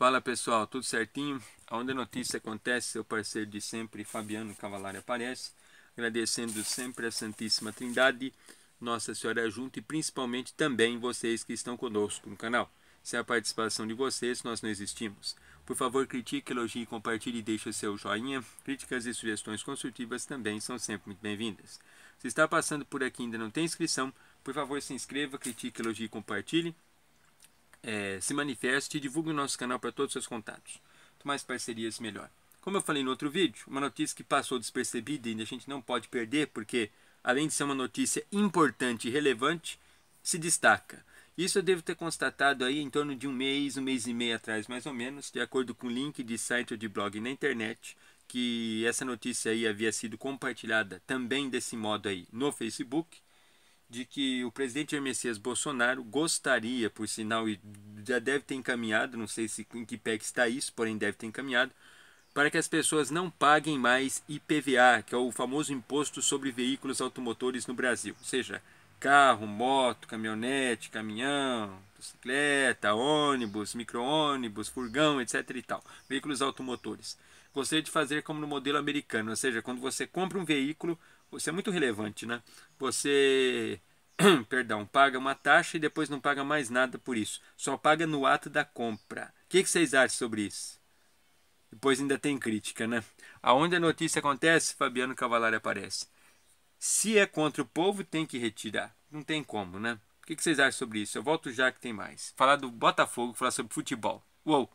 Fala pessoal, tudo certinho? Onde a notícia acontece, seu parceiro de sempre, Fabiano Cavalari, aparece. Agradecendo sempre a Santíssima Trindade, Nossa Senhora junto e principalmente também vocês que estão conosco no canal. Sem a participação de vocês, nós não existimos. Por favor, critique, elogie, compartilhe e deixe o seu joinha. Críticas e sugestões construtivas também são sempre muito bem-vindas. Se está passando por aqui e ainda não tem inscrição, por favor, se inscreva, critique, elogie e compartilhe é, se manifeste e divulgue o nosso canal para todos os seus contatos. Quanto mais parcerias, melhor. Como eu falei no outro vídeo, uma notícia que passou despercebida e a gente não pode perder, porque além de ser uma notícia importante e relevante, se destaca. Isso eu devo ter constatado aí em torno de um mês, um mês e meio atrás, mais ou menos, de acordo com o link de site ou de blog na internet, que essa notícia aí havia sido compartilhada também desse modo aí no Facebook de que o presidente Jair Messias Bolsonaro gostaria, por sinal, e já deve ter encaminhado, não sei se em que pé que está isso, porém deve ter encaminhado, para que as pessoas não paguem mais IPVA, que é o famoso imposto sobre veículos automotores no Brasil, ou seja, carro, moto, caminhonete, caminhão, bicicleta, ônibus, micro-ônibus, furgão, etc e tal, veículos automotores. Gostaria de fazer como no modelo americano, ou seja, quando você compra um veículo, isso é muito relevante, né? Você, perdão, paga uma taxa e depois não paga mais nada por isso. Só paga no ato da compra. O que, que vocês acham sobre isso? Depois ainda tem crítica, né? Aonde a notícia acontece, Fabiano Cavalari aparece. Se é contra o povo, tem que retirar. Não tem como, né? O que vocês acham sobre isso? Eu volto já que tem mais. Falar do Botafogo, falar sobre futebol. Uou!